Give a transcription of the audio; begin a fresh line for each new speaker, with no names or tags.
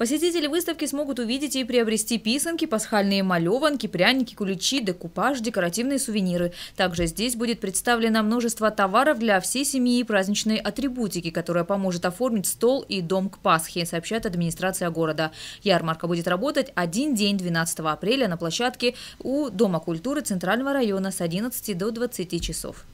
Посетители выставки смогут увидеть и приобрести писанки, пасхальные малеванки, пряники, куличи, декупаж, декоративные сувениры. Также здесь будет представлено множество товаров для всей семьи и праздничной атрибутики, которая поможет оформить стол и дом к Пасхе, сообщает администрация города. Ярмарка будет работать один день 12 апреля на площадке у Дома культуры Центрального района с 11 до 20 часов.